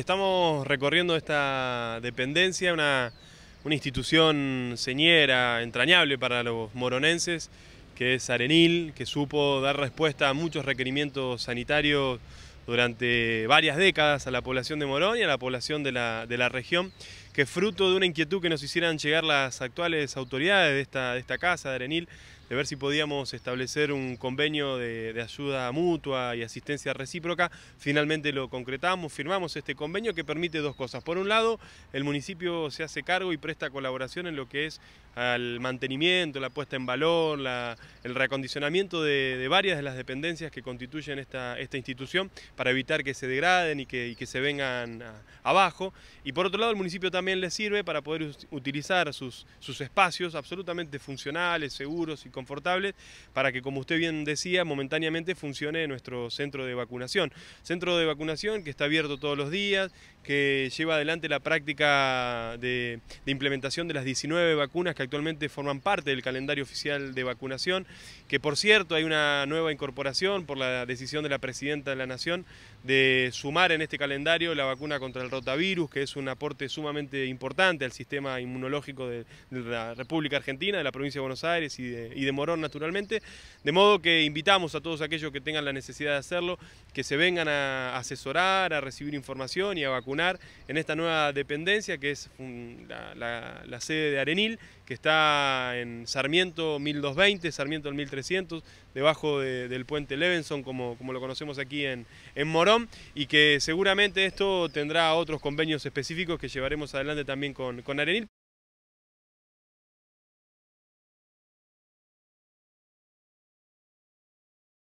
Estamos recorriendo esta dependencia, una, institución señera, entrañable para los moronenses, que es Arenil, que supo dar respuesta a muchos requerimientos sanitarios durante varias décadas a la población de Morón y a la población de la región, que fruto de una inquietud que nos hicieran llegar las actuales autoridades de esta, esta casa, de Arenil, de ver si podíamos establecer un convenio de, ayuda mutua y asistencia recíproca. Finalmente lo concretamos, firmamos este convenio que permite dos cosas. Por un lado, el municipio se hace cargo y presta colaboración en lo que es al mantenimiento, la puesta en valor, el reacondicionamiento de, varias de las dependencias que constituyen esta, esta institución para evitar que se degraden y que, que se vengan abajo. Y por otro lado, el municipio también también les sirve para poder utilizar sus, espacios absolutamente funcionales, seguros y confortables, para que, como usted bien decía, momentáneamente funcione nuestro centro de vacunación. Centro de vacunación que está abierto todos los días, que lleva adelante la práctica de, de implementación de las 19 vacunas que actualmente forman parte del calendario oficial de vacunación, que por cierto hay una nueva incorporación por la decisión de la Presidenta de la Nación de sumar en este calendario la vacuna contra el rotavirus, que es un aporte sumamente importante al sistema inmunológico de, la República Argentina, de la provincia de Buenos Aires y de, Morón naturalmente. De modo que invitamos a todos aquellos que tengan la necesidad de hacerlo, que se vengan a asesorar, a recibir información y a vacunar en esta nueva dependencia que es la, sede de Arenil, que está en Sarmiento 1220, Sarmiento 1300, debajo del puente Levenson, como, como lo conocemos aquí en, en Morón, y que seguramente esto tendrá otros convenios específicos que llevaremos a adelante también con, con Arenil.